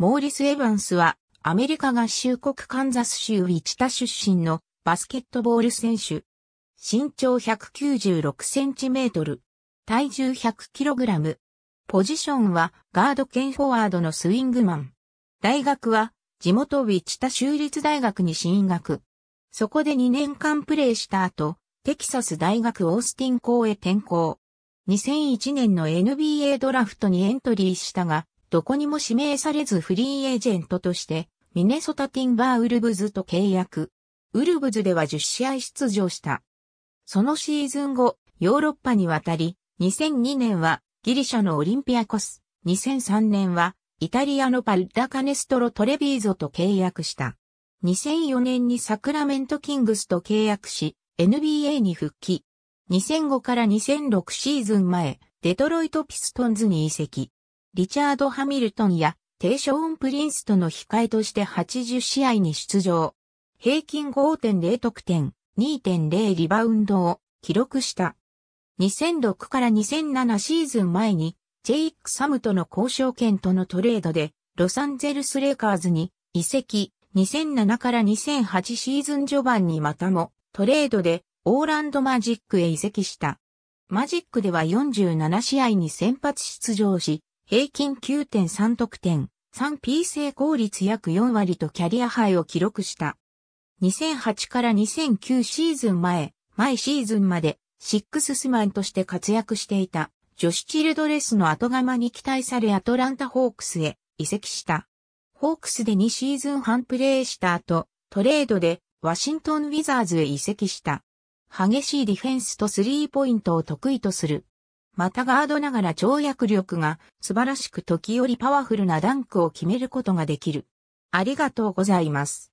モーリス・エヴァンスは、アメリカ合衆国カンザス州ウィチタ出身のバスケットボール選手。身長196センチメートル。体重100キログラム。ポジションはガード兼フォワードのスイングマン。大学は地元ウィチタ州立大学に進学。そこで2年間プレーした後、テキサス大学オースティン校へ転校。2001年の NBA ドラフトにエントリーしたが、どこにも指名されずフリーエージェントとして、ミネソタティンバーウルブズと契約。ウルブズでは10試合出場した。そのシーズン後、ヨーロッパに渡り、2002年はギリシャのオリンピアコス、2003年はイタリアのパッダカネストロ・トレビーゾと契約した。2004年にサクラメント・キングスと契約し、NBA に復帰。2005から2006シーズン前、デトロイト・ピストンズに移籍。リチャード・ハミルトンやテイショーン・プリンスとの控えとして80試合に出場。平均5.0得点、2.0リバウンドを記録した。2006から2007シーズン前に、ジェイク・サムとの交渉権とのトレードで、ロサンゼルス・レイカーズに移籍、2007から2008シーズン序盤にまたもトレードでオーランドマジックへ移籍した。マジックでは47試合に先発出場し、平均9.3得点、3P 成功率約4割とキャリアハイを記録した。2008から2009シーズン前、前シーズンまで、シックススマンとして活躍していた、女子チルドレスの後釜に期待されアトランタホークスへ移籍した。ホークスで2シーズン半プレーした後、トレードでワシントンウィザーズへ移籍した。激しいディフェンスとスリーポイントを得意とするまたガードながら跳躍力が素晴らしく時折パワフルなダンクを決めることができる。ありがとうございます。